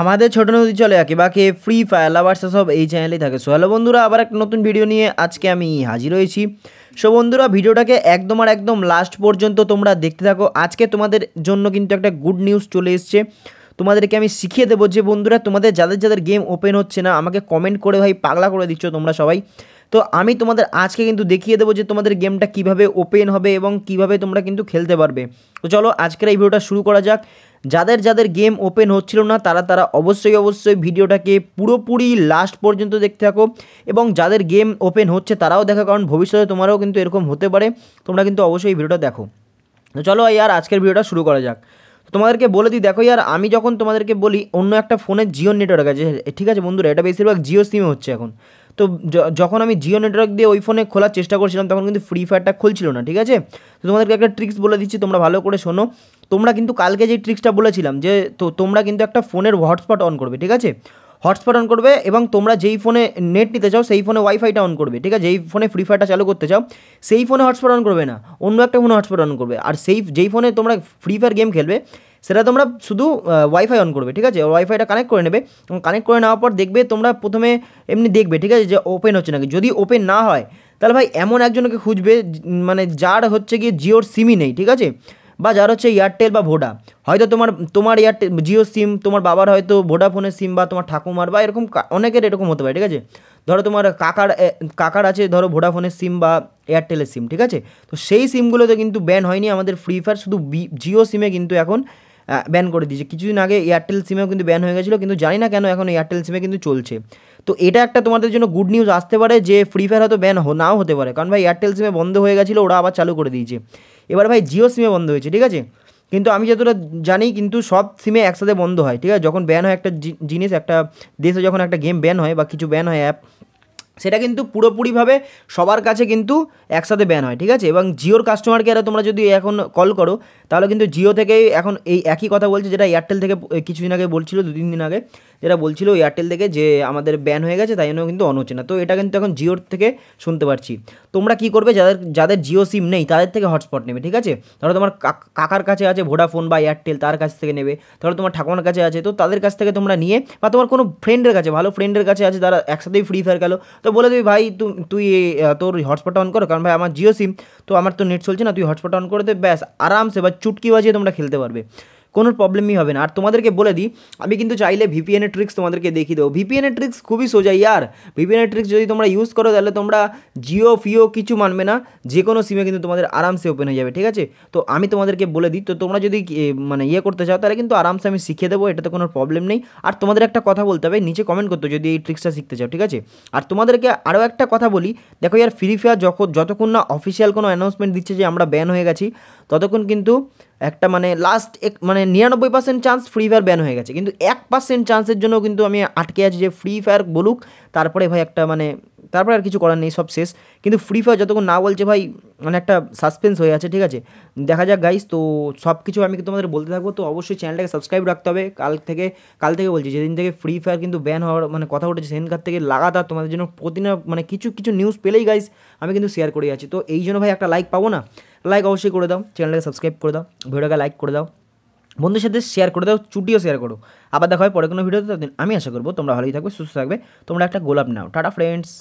আমাদের ছোট নদী চলে আঁকি বাকি ফ্রি ফায়ার লাভার্স সব এই চ্যানেলেই থাকে সো হ্যালো বন্ধুরা আবার একটা নতুন ভিডিও নিয়ে আজকে আমি হাজির হয়েছি সো বন্ধুরা ভিডিওটাকে একদম আর একদম লাস্ট পর্যন্ত তোমরা দেখতে থাকো আজকে তোমাদের জন্য কিন্তু একটা গুড নিউজ চলে এসছে তোমাদেরকে আমি শিখিয়ে দেবো যে বন্ধুরা তোমাদের যাদের যাদের গেম ওপেন হচ্ছে না আমাকে কমেন্ট করে ভাই পাগলা করে দিচ্ছ তোমরা সবাই তো আমি তোমাদের আজকে কিন্তু দেখিয়ে দেবো যে তোমাদের গেমটা কিভাবে ওপেন হবে এবং কিভাবে তোমরা কিন্তু খেলতে পারবে তো চলো আজকের এই ভিডিওটা শুরু করা যাক যাদের যাদের গেম ওপেন হচ্ছিল না তারা তারা অবশ্যই অবশ্যই ভিডিওটাকে পুরোপুরি লাস্ট পর্যন্ত দেখতে থাকো এবং যাদের গেম ওপেন হচ্ছে তারাও দেখো কারণ ভবিষ্যতে তোমারও কিন্তু এরকম হতে পারে তোমরা কিন্তু অবশ্যই ভিডিওটা দেখো তো চলো আর আজকের ভিডিওটা শুরু করা যাক তোমাদেরকে বলে দিই দেখো ইয়ার আমি যখন তোমাদেরকে বলি অন্য একটা ফোনের জিও নেটওয়ার্ক আছে ঠিক আছে বন্ধুরা এটা বেশিরভাগ জিও সিমে হচ্ছে এখন তো যখন আমি জিও নেটওয়ার্ক দিয়ে ওই ফোনে খোলার চেষ্টা করছিলাম তখন কিন্তু ফ্রি ফায়ারটা খুলছিল না ঠিক আছে তো তোমাদেরকে একটা ট্রিক্স বলে দিচ্ছি তোমরা ভালো করে শোনো তোমরা কিন্তু কালকে যে ট্রিক্সটা বলেছিলাম যে তো তোমরা কিন্তু একটা ফোনের হটস্পট অন করবে ঠিক আছে হটস্পট অন করবে এবং তোমরা যেই ফোনে নেট নিতে চাও সেই ফোনে ওয়াইফাইটা অন করবে ঠিক আছে যেই ফোনে ফ্রি ফায়ারটা চালু করতে চাও সেই ফোনে হটস্পট অন করবে না অন্য একটা ফোনে হটস্পট অন করবে আর সেই যেই ফোনে তোমরা ফ্রি ফায়ার গেম খেলবে সেটা তোমরা শুধু ওয়াইফাই অন করবে ঠিক আছে ওয়াইফাইটা কানেক্ট করে নেবে এবং কানেক্ট করে নেওয়ার পর দেখবে তোমরা প্রথমে এমনি দেখবে ঠিক আছে যে ওপেন হচ্ছে নাকি যদি ওপেন না হয় তাহলে ভাই এমন একজনকে খুঁজবে মানে যার হচ্ছে গিয়ে জিওর সিমই নেই ঠিক আছে বা যার হচ্ছে এয়ারটেল বা ভোডা হয়তো তোমার তোমার এয়ারটেল জিও সিম তোমার বাবার হয়তো ভোডাফোনের সিম বা তোমার ঠাকুমার বা এরকম অনেকের এরকম হতে পারে ঠিক আছে ধরো তোমার কাকার কাকার আছে ধরো ভোডাফোনের সিম বা এয়ারটেলের সিম ঠিক আছে তো সেই সিমগুলোতে কিন্তু ব্যান হয়নি আমাদের ফ্রি ফায়ার শুধু জিও সিমে কিন্তু এখন ব্যান করে দিয়েছে কিছুদিন আগে এয়ারটেল সিমেও কিন্তু ব্যান হয়ে গেছিলো কিন্তু জানি না কেন এখন এয়ারটেল সিমে কিন্তু চলছে তো এটা একটা তোমাদের জন্য গুড নিউজ আসতে পারে যে ফ্রি ফায়ার হয়তো ব্যান নাও হতে পারে কারণ ভাই এয়ারটেল সিমে বন্ধ হয়ে গেছিলো ওরা আবার চালু করে দিয়েছে এবার ভাই জিও সিমে বন্ধ হয়েছে ঠিক আছে কিন্তু আমি যতটা জানি কিন্তু সব সিমে একসাথে বন্ধ হয় ঠিক আছে যখন ব্যান হয় একটা জিনিস একটা দেশে যখন একটা গেম ব্যান হয় বা কিছু ব্যান হয় অ্যাপ সেটা কিন্তু পুরোপুরিভাবে সবার কাছে কিন্তু একসাথে ব্যান হয় ঠিক আছে এবং জিওর কাস্টমার কেয়ারে তোমরা যদি এখন কল করো তাহলে কিন্তু জিও থেকে এখন এই একই কথা বলছে যেটা এয়ারটেল থেকে কিছুদিন আগে বলছিল দু তিন দিন আগে যেটা বলছিল এয়ারটেল থেকে যে আমাদের ব্যান হয়ে গেছে তাই জন্য কিন্তু অন হচ্ছে না তো এটা কিন্তু এখন জিওর থেকে শুনতে পারছি তোমরা কি করবে যাদের যাদের জিও সিম নেই তাদের থেকে হটস্পট নেবে ঠিক আছে ধরো তোমার কাকার কাছে আছে ভোডাফোন বা এয়ারটেল তার কাছ থেকে নেবে ধরো তোমার ঠাকুমার কাছে আছে তো তাদের কাছ থেকে তোমরা নিয়ে বা তোমার কোনো ফ্রেন্ডের কাছে ভালো ফ্রেন্ডের কাছে আছে তারা একসাথেই ফ্রি ফায়ার গেলো তো বলে দিবি ভাই তুই তোর হটস্পট অন করো কারণ ভাই আমার জিও সিম তো আমার তো নেট চলছে না তুই হটস্পট অন করে দে ব্যাস আরামসে বা চুটকি বাজে তোমরা খেলতে পারবে কোনো প্রবলেমই হবে না আর তোমাদেরকে বলে দিই আমি কিন্তু চাইলে ভিপিএনের ট্রিক্স তোমাদেরকে দেখিয়ে দেবো ভিপিএনের ট্রিক্স খুবই সোজা ইয়ার ভিপিএনের ট্রিক্স যদি তোমরা ইউজ করো তাহলে তোমরা জিও ফিও কিছু মানবে না যে কোনো সিমে কিন্তু তোমাদের আরামসে ওপেন হয়ে যাবে ঠিক আছে তো আমি তোমাদেরকে বলে দিই তো তোমরা যদি মানে ইয়ে করতে চাও তাহলে কিন্তু আরামসে আমি শিখিয়ে দেবো এটাতে কোনো প্রবলেম নেই আর তোমাদের একটা কথা বলতে হবে নিচে কমেন্ট করতে যদি এই ট্রিক্সটা শিখতে চাও ঠিক আছে আর তোমাদেরকে আরও একটা কথা বলি দেখো ইয়ার ফ্রি ফায়ার যখন যতক্ষণ না অফিসিয়াল কোনো অ্যানাউন্সমেন্ট দিচ্ছে যে আমরা ব্যান হয়ে গেছি ততক্ষণ কিন্তু একটা মানে লাস্ট এক মানে নিরানব্বই percent chance Free Fire ban হয়ে গেছে কিন্তু এক পার্সেন্ট চান্সের জন্য কিন্তু আমি আটকে আছি যে ফ্রি ফায়ার বলুক তারপরে ভাই একটা মানে তারপরে আর কিছু করার নেই সব শেষ কিন্তু ফ্রি ফায়ার যতক্ষণ না বলছে ভাই মানে একটা সাসপেন্স হয়ে আছে ঠিক আছে দেখা যাক গাইস তো সব কিছু আমি তোমাদের বলতে থাকবো তো অবশ্যই চ্যানেলটাকে সাবস্ক্রাইব রাখতে হবে কাল থেকে কাল থেকে বলছি যেদিন থেকে ফ্রি ফায়ার কিন্তু ব্যান হওয়ার মানে কথা উঠেছে সেদিনকার থেকে লাগাতার তোমাদের জন্য প্রতিদিন মানে কিছু কিছু নিউজ পেলেই গাইস আমি কিন্তু শেয়ার করে যাচ্ছি তো এই জন্য ভাই একটা লাইক পাবো না লাইক অবশ্যই করে দাও চ্যানেলটাকে সাবস্ক্রাইব করে দাও ভিডিওটাকে লাইক করে দাও বন্ধুর সাথে শেয়ার করে দাও চুটিও শেয়ার করো আবার দেখা হয় পরে কোনো ভিডিওতে আমি আশা করবো তোমরা ভালোই থাকবে সুস্থ থাকবে তোমরা একটা গোলাপ নাও টাটা ফ্রেন্ডস